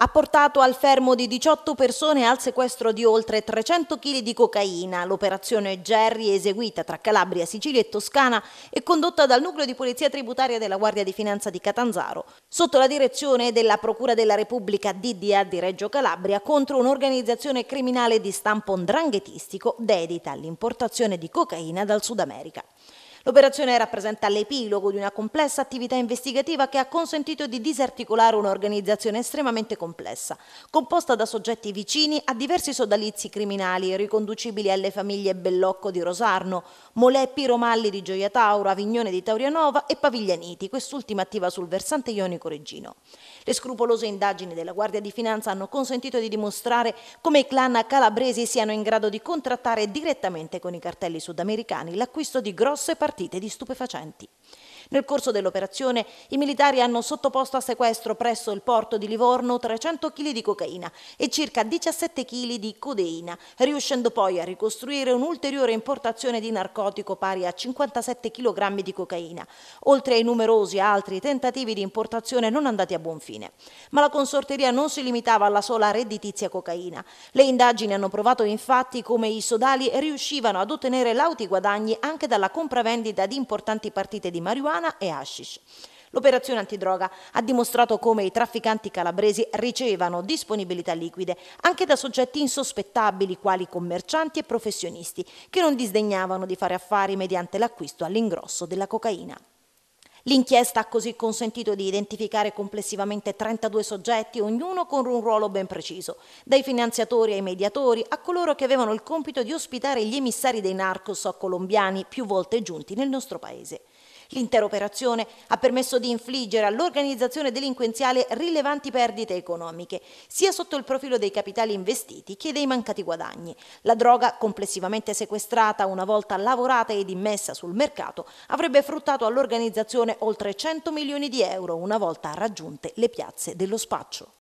ha portato al fermo di 18 persone e al sequestro di oltre 300 kg di cocaina. L'operazione Gerry, eseguita tra Calabria, Sicilia e Toscana, è condotta dal nucleo di polizia tributaria della Guardia di Finanza di Catanzaro, sotto la direzione della Procura della Repubblica DDA di Reggio Calabria, contro un'organizzazione criminale di stampo ndranghetistico dedita all'importazione di cocaina dal Sud America. L'operazione rappresenta l'epilogo di una complessa attività investigativa che ha consentito di disarticolare un'organizzazione estremamente complessa, composta da soggetti vicini a diversi sodalizi criminali riconducibili alle famiglie Bellocco di Rosarno, Moleppi Romalli di Gioia Tauro, Avignone di Taurianova e Paviglianiti, quest'ultima attiva sul versante ionico reggino. Le scrupolose indagini della Guardia di Finanza hanno consentito di dimostrare come i clan calabresi siano in grado di contrattare direttamente con i cartelli sudamericani l'acquisto di grosse partite partite di stupefacenti. Nel corso dell'operazione i militari hanno sottoposto a sequestro presso il porto di Livorno 300 kg di cocaina e circa 17 kg di codeina, riuscendo poi a ricostruire un'ulteriore importazione di narcotico pari a 57 kg di cocaina, oltre ai numerosi altri tentativi di importazione non andati a buon fine. Ma la consorteria non si limitava alla sola redditizia cocaina. Le indagini hanno provato infatti come i sodali riuscivano ad ottenere lauti guadagni anche dalla compravendita di importanti partite di marijuana marijuana e hashish. L'operazione antidroga ha dimostrato come i trafficanti calabresi ricevano disponibilità liquide anche da soggetti insospettabili quali commercianti e professionisti che non disdegnavano di fare affari mediante l'acquisto all'ingrosso della cocaina. L'inchiesta ha così consentito di identificare complessivamente 32 soggetti, ognuno con un ruolo ben preciso, dai finanziatori ai mediatori a coloro che avevano il compito di ospitare gli emissari dei narcos colombiani più volte giunti nel nostro paese. L'intera operazione ha permesso di infliggere all'organizzazione delinquenziale rilevanti perdite economiche, sia sotto il profilo dei capitali investiti che dei mancati guadagni. La droga, complessivamente sequestrata una volta lavorata ed immessa sul mercato, avrebbe fruttato all'organizzazione oltre 100 milioni di euro una volta raggiunte le piazze dello spaccio.